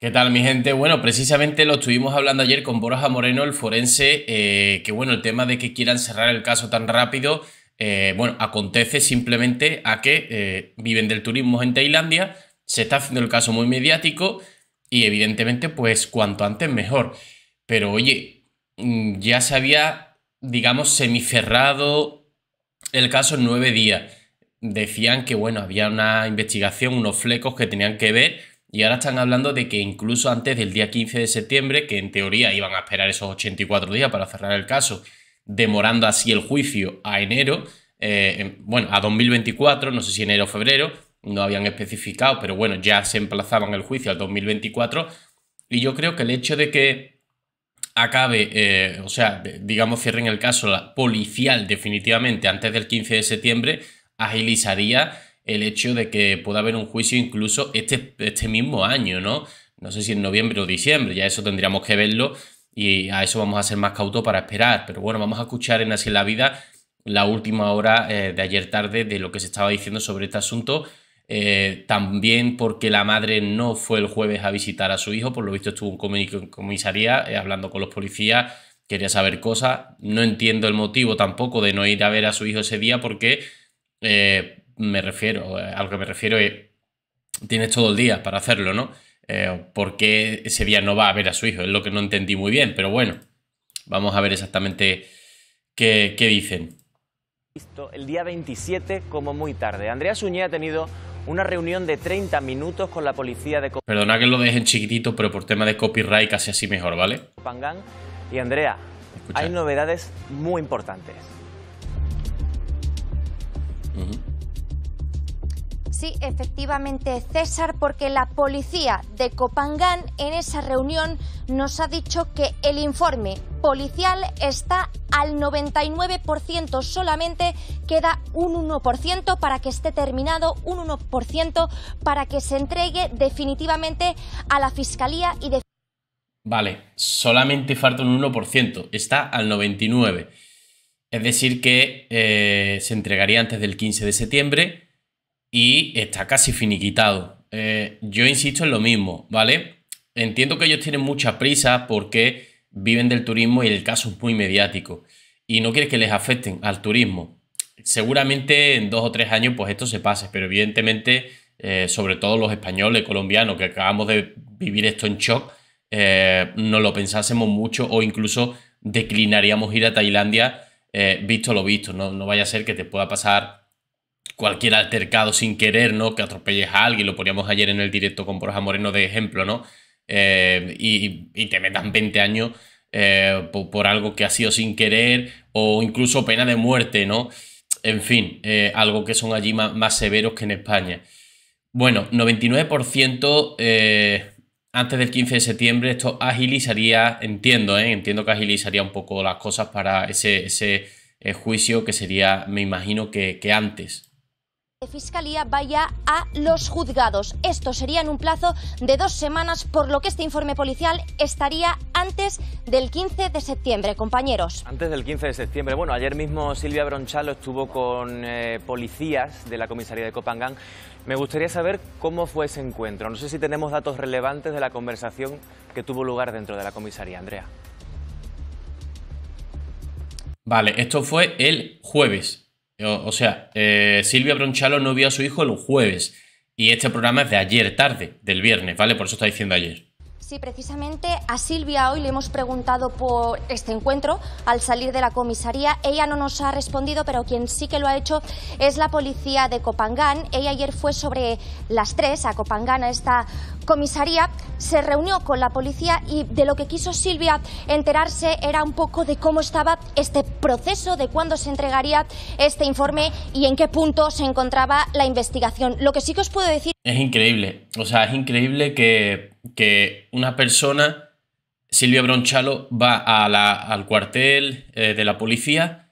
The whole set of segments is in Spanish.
¿Qué tal, mi gente? Bueno, precisamente lo estuvimos hablando ayer con Borja Moreno, el forense, eh, que bueno, el tema de que quieran cerrar el caso tan rápido, eh, bueno, acontece simplemente a que eh, viven del turismo en Tailandia, se está haciendo el caso muy mediático y evidentemente, pues cuanto antes mejor. Pero oye, mm, ya se había, digamos, semicerrado el caso en nueve días. Decían que, bueno, había una investigación, unos flecos que tenían que ver y ahora están hablando de que incluso antes del día 15 de septiembre, que en teoría iban a esperar esos 84 días para cerrar el caso, demorando así el juicio a enero, eh, bueno, a 2024, no sé si enero o febrero, no habían especificado, pero bueno, ya se emplazaban el juicio al 2024. Y yo creo que el hecho de que acabe, eh, o sea, digamos, cierren el caso la policial definitivamente antes del 15 de septiembre, agilizaría el hecho de que pueda haber un juicio incluso este, este mismo año, ¿no? No sé si en noviembre o diciembre, ya eso tendríamos que verlo y a eso vamos a ser más cautos para esperar. Pero bueno, vamos a escuchar en Así la Vida la última hora eh, de ayer tarde de lo que se estaba diciendo sobre este asunto. Eh, también porque la madre no fue el jueves a visitar a su hijo, por lo visto estuvo en comisaría eh, hablando con los policías, quería saber cosas. No entiendo el motivo tampoco de no ir a ver a su hijo ese día porque me refiero, eh, a lo que me refiero es, tienes todo el día para hacerlo, ¿no? Eh, ¿Por qué ese día no va a ver a su hijo? Es lo que no entendí muy bien, pero bueno, vamos a ver exactamente qué, qué dicen. Listo, el día 27 como muy tarde. Andrea Suñé ha tenido una reunión de 30 minutos con la policía de... Perdona que lo dejen chiquitito, pero por tema de copyright casi así mejor, ¿vale? y Andrea, hay novedades muy importantes. Sí, efectivamente, César, porque la policía de Copangán en esa reunión nos ha dicho que el informe policial está al 99% solamente, queda un 1% para que esté terminado, un 1% para que se entregue definitivamente a la Fiscalía y de... Vale, solamente falta un 1%, está al 99%. Es decir que eh, se entregaría antes del 15 de septiembre y está casi finiquitado. Eh, yo insisto en lo mismo, ¿vale? Entiendo que ellos tienen mucha prisa porque viven del turismo y el caso es muy mediático y no quieres que les afecten al turismo. Seguramente en dos o tres años pues esto se pase, pero evidentemente eh, sobre todo los españoles, colombianos que acabamos de vivir esto en shock, eh, no lo pensásemos mucho o incluso declinaríamos ir a Tailandia visto lo visto. No, no vaya a ser que te pueda pasar cualquier altercado sin querer, ¿no? Que atropelles a alguien, lo poníamos ayer en el directo con Borja Moreno de ejemplo, ¿no? Eh, y, y, te metan 20 años eh, por, algo que ha sido sin querer o incluso pena de muerte, ¿no? En fin, eh, algo que son allí más, severos que en España. Bueno, 99% antes del 15 de septiembre esto agilizaría, entiendo, entiendo que agilizaría un poco las cosas para ese, juicio que sería, me imagino que, que antes, de Fiscalía vaya a los juzgados. Esto sería en un plazo de dos semanas, por lo que este informe policial estaría antes del 15 de septiembre, compañeros. Antes del 15 de septiembre. Bueno, ayer mismo Silvia Bronchalo estuvo con eh, policías de la comisaría de Copangán. Me gustaría saber cómo fue ese encuentro. No sé si tenemos datos relevantes de la conversación que tuvo lugar dentro de la comisaría, Andrea. Vale, esto fue el jueves. O, sea, eh, Silvia Bronchalo no vio a su hijo el jueves. Y este programa es de ayer tarde, del viernes, ¿vale? Por eso está diciendo ayer. Sí, precisamente a Silvia hoy le hemos preguntado por este encuentro al salir de la comisaría. Ella no nos ha respondido, pero quien sí que lo ha hecho es la policía de Copangán. Ella ayer fue sobre las tres a Copangán, a esta comisaría, se reunió con la policía y de lo que quiso Silvia enterarse era un poco de cómo estaba este proceso, de cuándo se entregaría este informe y en qué punto se encontraba la investigación. Lo que sí que os puedo decir... Es increíble, o sea, es increíble que, que una persona, Silvia Bronchalo, va al cuartel eh, de la policía,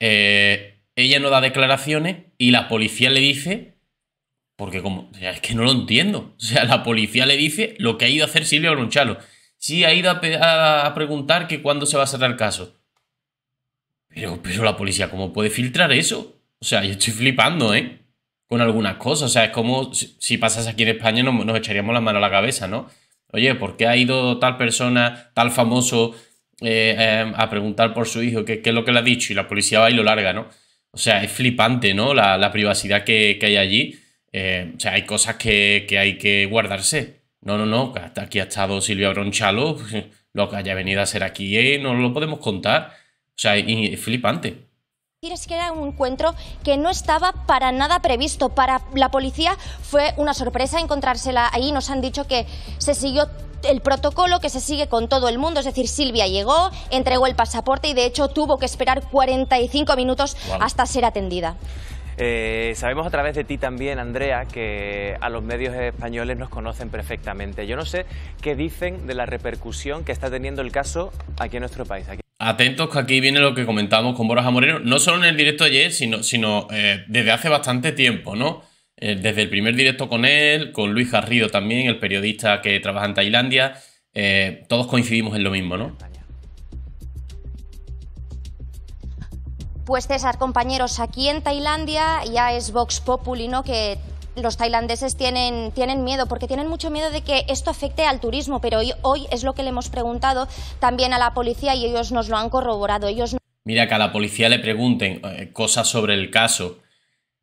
eh, ella no da declaraciones y la policía le dice porque como, es que no lo entiendo. O sea, la policía le dice lo que ha ido a hacer Silvio Bronchalo. Sí, ha ido a, preguntar que cuándo se va a cerrar el caso. Pero, pero la policía, ¿cómo puede filtrar eso? O sea, yo estoy flipando, ¿eh? Con algunas cosas. O sea, es como si, pasas aquí en España nos, echaríamos la mano a la cabeza, ¿no? Oye, ¿por qué ha ido tal persona, tal famoso, eh, eh, a preguntar por su hijo qué, es lo que le ha dicho? Y la policía va y lo larga, ¿no? O sea, es flipante, ¿no? La, privacidad que, que hay allí. Eh, o sea, hay cosas que, que, hay que guardarse. No, no, no, hasta aquí ha estado Silvia Bronchalo, lo que haya venido a ser aquí, eh, no lo podemos contar. O sea, es flipante es que era un encuentro que no estaba para nada previsto. Para la policía fue una sorpresa encontrársela ahí. Nos han dicho que se siguió el protocolo que se sigue con todo el mundo. Es decir, Silvia llegó, entregó el pasaporte y de hecho tuvo que esperar 45 minutos hasta ser atendida. Eh, sabemos a través de ti también, Andrea, que a los medios españoles nos conocen perfectamente. Yo no sé qué dicen de la repercusión que está teniendo el caso aquí en nuestro país. Atentos que aquí viene lo que comentamos con Borja Moreno, no solo en el directo de ayer, sino, eh, desde hace bastante tiempo, ¿no? Eh, desde el primer directo con él, con Luis Garrido también, el periodista que trabaja en Tailandia, todos coincidimos en lo mismo, ¿no? Pues César, compañeros, aquí en Tailandia ya es Vox Populi, ¿no? Que los tailandeses tienen, tienen miedo, porque tienen mucho miedo de que esto afecte al turismo, pero hoy, es lo que le hemos preguntado también a la policía y ellos nos lo han corroborado. Ellos Mira, que a la policía le pregunten eh, cosas sobre el caso.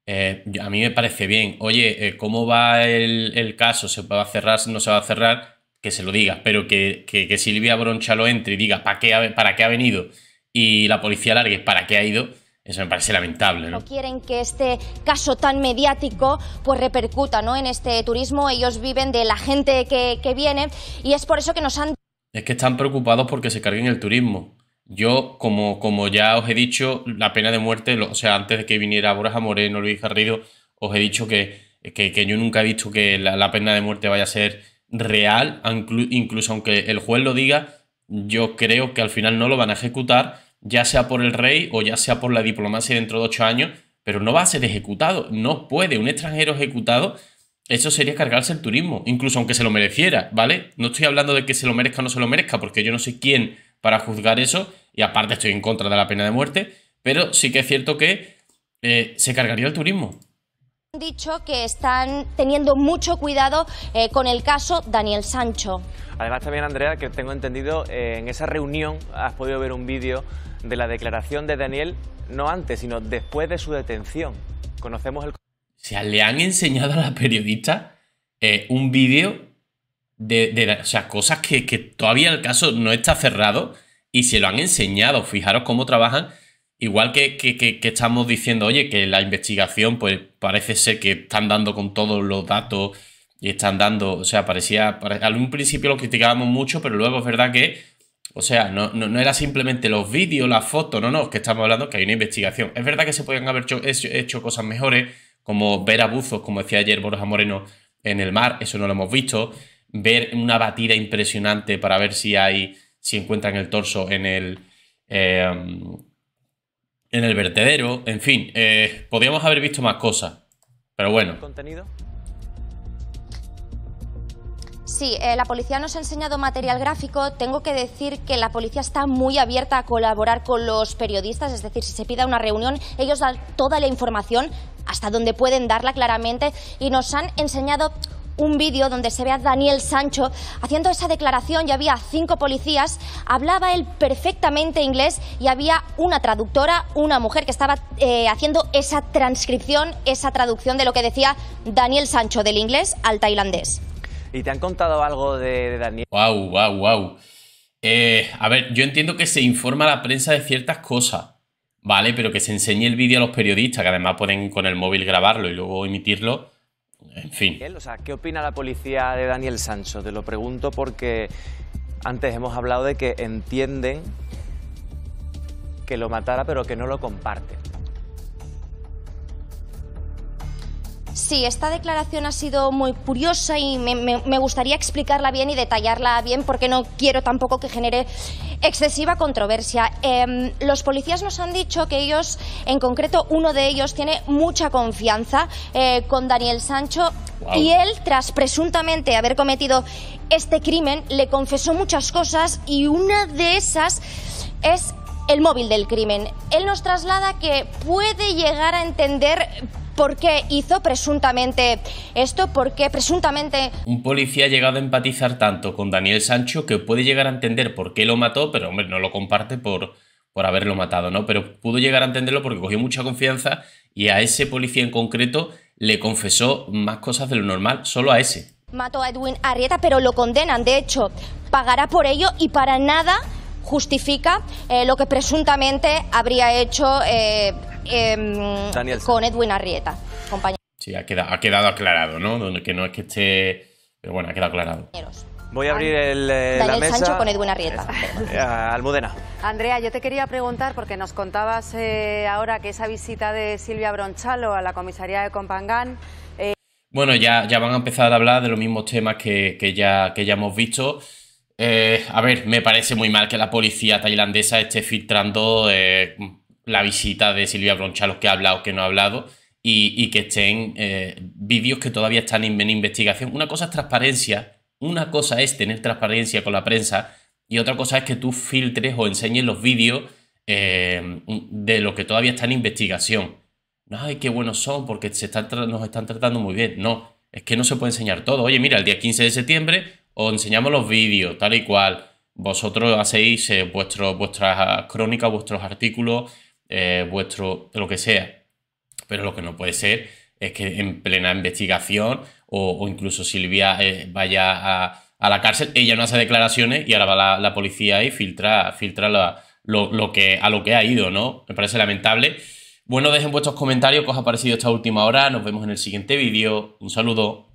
Eh, a mí me parece bien. Oye, eh, ¿cómo va el, caso? ¿Se va a cerrar? ¿No se va a cerrar? Que se lo diga, pero que, Silvia Broncha lo entre y diga ¿para qué, para qué ha venido y la policía largue para qué ha ido eso me parece lamentable, ¿no? quieren que este caso tan mediático pues repercuta, ¿no? En este turismo ellos viven de la gente que, viene y es por eso que nos han... Es que están preocupados porque se carguen el turismo. Yo, como, como ya os he dicho, la pena de muerte, o sea, antes de que viniera Borja Moreno, Luis Garrido, os he dicho que, que, yo nunca he dicho que la, la, pena de muerte vaya a ser real, incluso aunque el juez lo diga, yo creo que al final no lo van a ejecutar ya sea por el rey o ya sea por la diplomacia dentro de ocho años, pero no va a ser ejecutado. No puede un extranjero ejecutado. Eso sería cargarse el turismo, incluso aunque se lo mereciera, ¿vale? No estoy hablando de que se lo merezca o no se lo merezca, porque yo no sé quién para juzgar eso, y aparte estoy en contra de la pena de muerte, pero sí que es cierto que eh, se cargaría el turismo. Han dicho que están teniendo mucho cuidado eh, con el caso Daniel Sancho. Además también, Andrea, que tengo entendido, eh, en esa reunión has podido ver un vídeo de la declaración de Daniel, no antes, sino después de su detención. Conocemos el... O le han enseñado a la periodista eh, un vídeo de, de, cosas que, que todavía el caso no está cerrado y se lo han enseñado. Fijaros cómo trabajan Igual que, estamos diciendo, oye, que la investigación, pues parece ser que están dando con todos los datos y están dando, o sea, parecía, al principio lo criticábamos mucho, pero luego es verdad que, o sea, no, no, era simplemente los vídeos, las fotos, no, no, que estamos hablando que hay una investigación. Es verdad que se podían haber hecho, hecho cosas mejores, como ver abuzos, como decía ayer Borja Moreno, en el mar, eso no lo hemos visto, ver una batida impresionante para ver si hay, si encuentran el torso en el... Eh, en el vertedero, en fin, eh, podríamos haber visto más cosas. Pero bueno. ¿Contenido? Sí, eh, la policía nos ha enseñado material gráfico. Tengo que decir que la policía está muy abierta a colaborar con los periodistas, es decir, si se pida una reunión, ellos dan toda la información hasta donde pueden darla claramente y nos han enseñado un vídeo donde se ve a Daniel Sancho haciendo esa declaración y había cinco policías, hablaba él perfectamente inglés y había una traductora, una mujer que estaba eh, haciendo esa transcripción, esa traducción de lo que decía Daniel Sancho del inglés al tailandés. ¿Y te han contado algo de, Daniel? ¡Wow, wow, wow! a ver, yo entiendo que se informa a la prensa de ciertas cosas, ¿vale? Pero que se enseñe el vídeo a los periodistas, que además pueden con el móvil grabarlo y luego emitirlo, en O sea, ¿qué opina la policía de Daniel Sancho? Te lo pregunto porque antes hemos hablado de que entienden que lo matara, pero que no lo comparten. Sí, esta declaración ha sido muy curiosa y me, gustaría explicarla bien y detallarla bien porque no quiero tampoco que genere excesiva controversia. Em, los policías nos han dicho que ellos, en concreto uno de ellos, tiene mucha confianza eh, con Daniel Sancho y él, tras presuntamente haber cometido este crimen, le confesó muchas cosas y una de esas es el móvil del crimen. Él nos traslada que puede llegar a entender ¿Por qué hizo presuntamente esto? ¿Por qué presuntamente... Un policía ha llegado a empatizar tanto con Daniel Sancho que puede llegar a entender por qué lo mató, pero hombre, no lo comparte por, por haberlo matado, ¿no? Pero pudo llegar a entenderlo porque cogió mucha confianza y a ese policía en concreto le confesó más cosas de lo normal, solo a ese. Mató a Edwin Arrieta, pero lo condenan, de hecho, pagará por ello y para nada justifica eh, lo que presuntamente habría hecho eh, Em, con Edwin Arrieta, Sí, ha quedado, aclarado, ¿no? Que no es que esté. Pero bueno, ha quedado aclarado. Voy a abrir el, eh, Daniel Sancho con Edwin Arrieta. Eh, Almudena. Andrea, yo te quería preguntar, porque nos contabas eh, ahora que esa visita de Silvia Bronchalo a la comisaría de Compangán. Bueno, ya, ya van a empezar a hablar de los mismos temas que, ya, que ya hemos visto. a ver, me parece muy mal que la policía tailandesa esté filtrando la visita de Silvia Broncha, los que ha hablado, que no ha hablado, y, que estén eh, vídeos que todavía están en, investigación. Una cosa es transparencia, una cosa es tener transparencia con la prensa y otra cosa es que tú filtres o enseñes los vídeos eh, de lo que todavía están en investigación. Ay, qué buenos son porque se están nos están tratando muy bien. No, es que no se puede enseñar todo. Oye, mira, el día 15 de septiembre os enseñamos los vídeos, tal y cual. Vosotros hacéis eh, vuestro, vuestras crónicas, vuestros artículos, eh, vuestro, lo que sea. Pero lo que no puede ser es que en plena investigación o, incluso Silvia eh, vaya a, la cárcel, ella no hace declaraciones y ahora va la, policía y filtra, filtra lo, que, a lo que ha ido, ¿no? Me parece lamentable. Bueno, dejen vuestros comentarios qué os ha parecido esta última hora. Nos vemos en el siguiente vídeo. Un saludo.